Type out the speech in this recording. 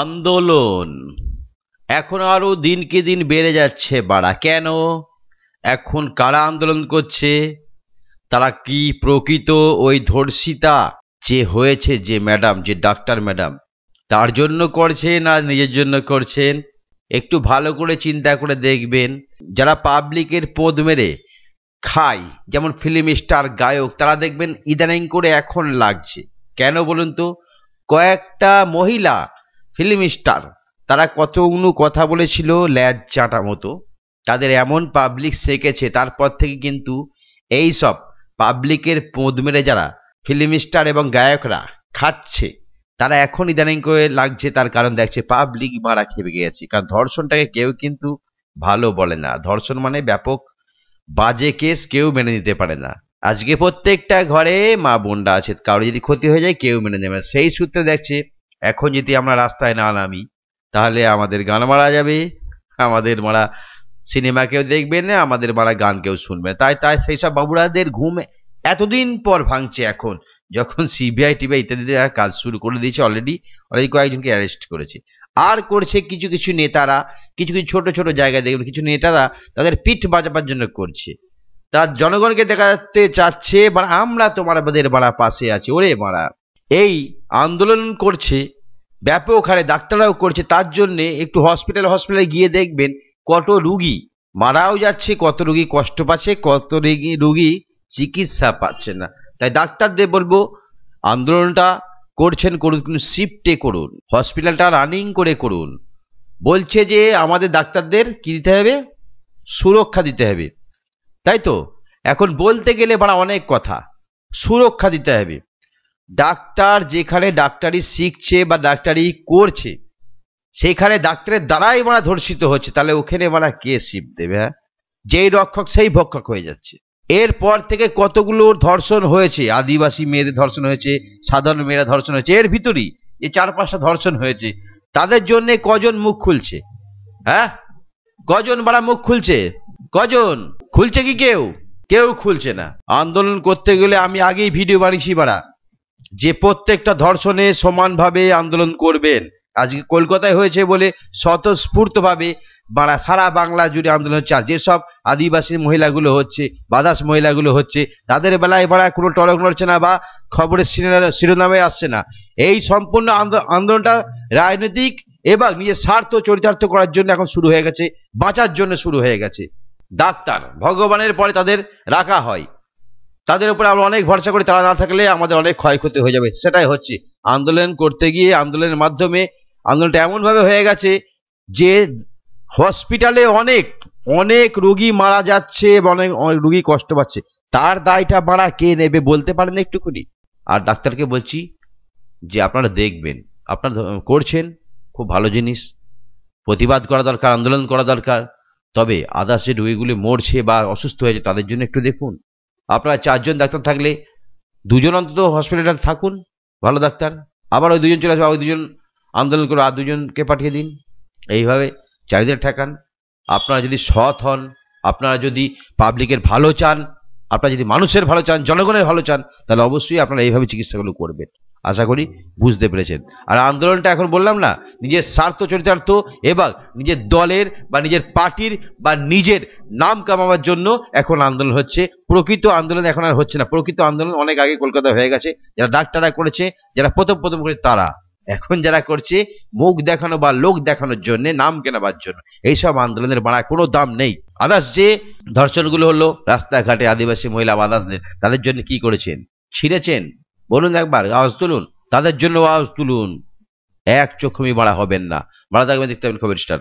আন্দোলন এখন আরও দিনকে দিন বেড়ে যাচ্ছে বাড়া কেন এখন কারা আন্দোলন করছে তারা কি প্রকৃত ওই ধর্ষিতা যে হয়েছে যে ম্যাডাম যে ডাক্তার ম্যাডাম তার জন্য করছে না নিজের জন্য করছেন একটু ভালো করে চিন্তা করে দেখবেন যারা পাবলিকের পদ মেরে খায় যেমন ফিল্ম স্টার গায়ক তারা দেখবেন ইদানিং করে এখন লাগছে কেন বলুন তো কয়েকটা মহিলা ফিল্ম স্টার তারা কত উনু কথা বলেছিল ল্যাজ চাটা মতো তাদের এমন পাবলিক সেকেছে তারপর থেকে কিন্তু এই সব পাবলিকের পোঁদ মেরে যারা ফিল্ম স্টার এবং গায়করা খাচ্ছে তারা এখন ইদানিং করে লাগছে তার কারণ দেখছে পাবলিক মারা খেপে গিয়েছে কারণ ধর্ষণটাকে কেউ কিন্তু ভালো বলে না ধর্ষণ মানে ব্যাপক বাজে কেস কেউ মেনে নিতে পারে না আজকে প্রত্যেকটা ঘরে মা বোনরা আছে কারো যদি ক্ষতি হয়ে যায় কেউ মেনে নেবে সেই সূত্রে দেখছে এখন যদি আমরা রাস্তায় না নামি তাহলে আমাদের গান মারা যাবে আমাদের মারা সিনেমাকেও দেখবেন না আমাদের মারা কেউ শুনবে তাই তাই সেই সব বাবুরাদের ঘুম এতদিন পর ভাঙছে এখন যখন সিবিআই টিবিআই ইত্যাদিতে কাজ শুরু করে দিয়েছে অলরেডি অলরেডি কয়েকজনকে অ্যারেস্ট করেছে আর করছে কিছু কিছু নেতারা কিছু কিছু ছোট ছোট জায়গায় দেখবেন কিছু নেতারা তাদের পিঠ বাজাবার জন্য করছে তার জনগণকে দেখাতে চাচ্ছে বা আমরা তোমার আমাদের বাড়া পাশে আছি ওরে মারা এই আন্দোলন করছে ব্যাপক হারে ডাক্তাররাও করছে তার জন্যে একটু হসপিটাল হসপিটালে গিয়ে দেখবেন কত রুগী মারাও যাচ্ছে কত রুগী কষ্ট পাচ্ছে কত রুগী রুগী চিকিৎসা পাচ্ছে না তাই ডাক্তারদের বলবো আন্দোলনটা করছেন করুন কিন্তু শিফটে করুন হসপিটালটা রানিং করে করুন বলছে যে আমাদের ডাক্তারদের কি দিতে হবে সুরক্ষা দিতে হবে তাই তো এখন বলতে গেলে বাড়া অনেক কথা সুরক্ষা দিতে হবে ডাক্তার যেখানে ডাক্তারি শিখছে বা ডাক্তারি করছে সেখানে ডাক্তারের দ্বারাই মারা ধর্ষিত হচ্ছে তাহলে ওখানে মারা কে শিব দেবে হ্যাঁ যেই রক্ষক সেই ভক্ষক হয়ে যাচ্ছে এরপর থেকে কতগুলো ধর্ষণ হয়েছে আদিবাসী মেয়েদের ধর্ষণ হয়েছে সাধারণ মেয়েরা ধর্ষণ হয়েছে এর ভিতরেই যে চার পাঁচটা ধর্ষণ হয়েছে তাদের জন্য কজন মুখ খুলছে হ্যাঁ কজন বাড়া মুখ খুলছে কজন খুলছে কি কেউ কেউ খুলছে না আন্দোলন করতে গেলে আমি আগেই ভিডিও বানিয়েছি বাড়া যে প্রত্যেকটা ধর্ষণে সমানভাবে আন্দোলন করবেন আজকে কলকাতায় হয়েছে বলে স্বতঃস্ফূর্তভাবে বাড়া সারা বাংলা জুড়ে আন্দোলন হচ্ছে আর যেসব আদিবাসী মহিলাগুলো হচ্ছে বাদাস মহিলাগুলো হচ্ছে তাদের বেলায় ভাড়া কোনো টলক নড়ছে না বা খবরের শিরোনামে আসছে না এই সম্পূর্ণ আন্দোলনটা রাজনৈতিক এবং নিজের স্বার্থ চরিতার্থ করার জন্য এখন শুরু হয়ে গেছে বাঁচার জন্য শুরু হয়ে গেছে ডাক্তার ভগবানের পরে তাদের রাখা হয় তাদের উপরে আমরা অনেক ভরসা করি তারা না থাকলে আমাদের অনেক ক্ষয়ক্ষতি হয়ে যাবে সেটাই হচ্ছে আন্দোলন করতে গিয়ে আন্দোলনের মাধ্যমে আন্দোলনটা এমনভাবে হয়ে গেছে যে হসপিটালে অনেক অনেক রুগী মারা যাচ্ছে অনেক অনেক রুগী কষ্ট পাচ্ছে তার দায়টা বাড়া কে নেবে বলতে পারেন একটুখুনি আর ডাক্তারকে বলছি যে আপনারা দেখবেন আপনারা করছেন খুব ভালো জিনিস প্রতিবাদ করা দরকার আন্দোলন করা দরকার তবে আদার্স যে রুগীগুলি মরছে বা অসুস্থ হয়েছে তাদের জন্য একটু দেখুন আপনার চারজন ডাক্তার থাকলে দুজন অন্তত হসপিটালে থাকুন ভালো ডাক্তার আবার ওই দুজন চলে আসবে ওই দুজন আন্দোলন করে আর দুজনকে পাঠিয়ে দিন এইভাবে চাহিদা ঠেকান আপনারা যদি সৎ হন আপনারা যদি পাবলিকের ভালো চান আপনারা যদি মানুষের ভালো চান জনগণের ভালো চান তাহলে অবশ্যই আপনারা এইভাবে চিকিৎসাগুলো করবেন আশা করি বুঝতে পেরেছেন আর আন্দোলনটা এখন বললাম না নিজের স্বার্থ চরিতার্থ এবং নিজের দলের বা নিজের পার্টির বা নিজের নাম কামাবার জন্য এখন আন্দোলন হচ্ছে প্রকৃত আন্দোলন এখন আর হচ্ছে না প্রকৃত আন্দোলন অনেক আগে কলকাতা হয়ে গেছে যারা ডাক্তাররা করেছে যারা প্রথম প্রথম করে তারা এখন যারা করছে মুখ দেখানো বা লোক দেখানোর জন্য নাম কেনাবার জন্য এইসব আন্দোলনের বাড়া কোনো দাম নেই আদার্স যে ধর্ষণগুলো হলো রাস্তাঘাটে আদিবাসী মহিলা আদার্সদের তাদের জন্য কি করেছেন ছিঁড়েছেন বলুন একবার আওয়াজ তুলুন তাদের জন্য আওয়াজ তুলুন এক চোখমি বাড়া হবেন না বাড়া থাকবেন দেখতে পাবেন খবর স্টার